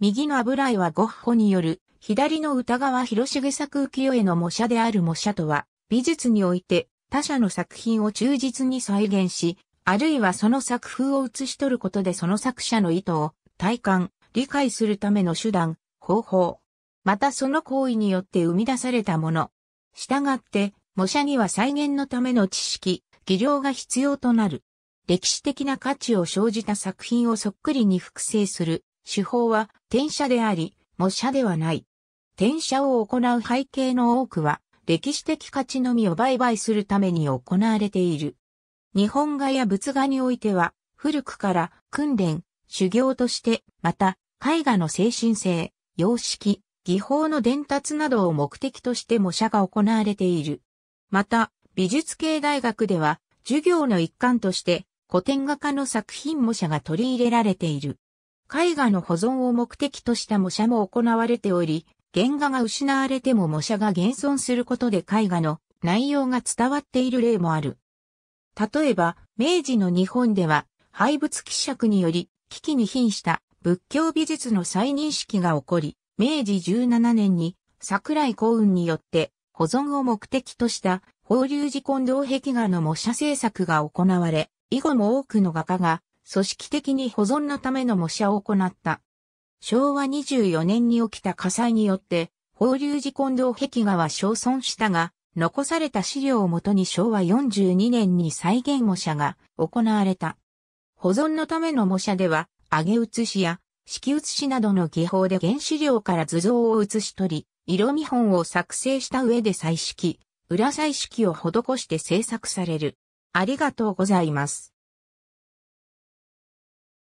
右の油絵はゴッホによる、左の歌川広重作浮世絵の模写である模写とは、美術において他者の作品を忠実に再現し、あるいはその作風を写し取ることでその作者の意図を体感、理解するための手段、方法。またその行為によって生み出されたもの。したがって、模写には再現のための知識、技量が必要となる。歴史的な価値を生じた作品をそっくりに複製する手法は転写であり、模写ではない。転写を行う背景の多くは、歴史的価値のみを売買するために行われている。日本画や仏画においては、古くから訓練、修行として、また、絵画の精神性、様式、技法の伝達などを目的として模写が行われている。また、美術系大学では、授業の一環として、古典画家の作品模写が取り入れられている。絵画の保存を目的とした模写も行われており、原画が失われても模写が現存することで絵画の内容が伝わっている例もある。例えば、明治の日本では、廃仏希釈により、危機に瀕した仏教美術の再認識が起こり、明治17年に桜井幸運によって保存を目的とした法隆寺近藤壁画の模写制作が行われ、以後も多くの画家が組織的に保存のための模写を行った。昭和24年に起きた火災によって、法隆寺近藤壁画は焼損したが、残された資料をもとに昭和42年に再現模写が行われた。保存のための模写では、揚げ写しや、敷写しなどの技法で原資料から図像を写し取り、色見本を作成した上で彩色、裏彩色を施して制作される。ありがとうございます。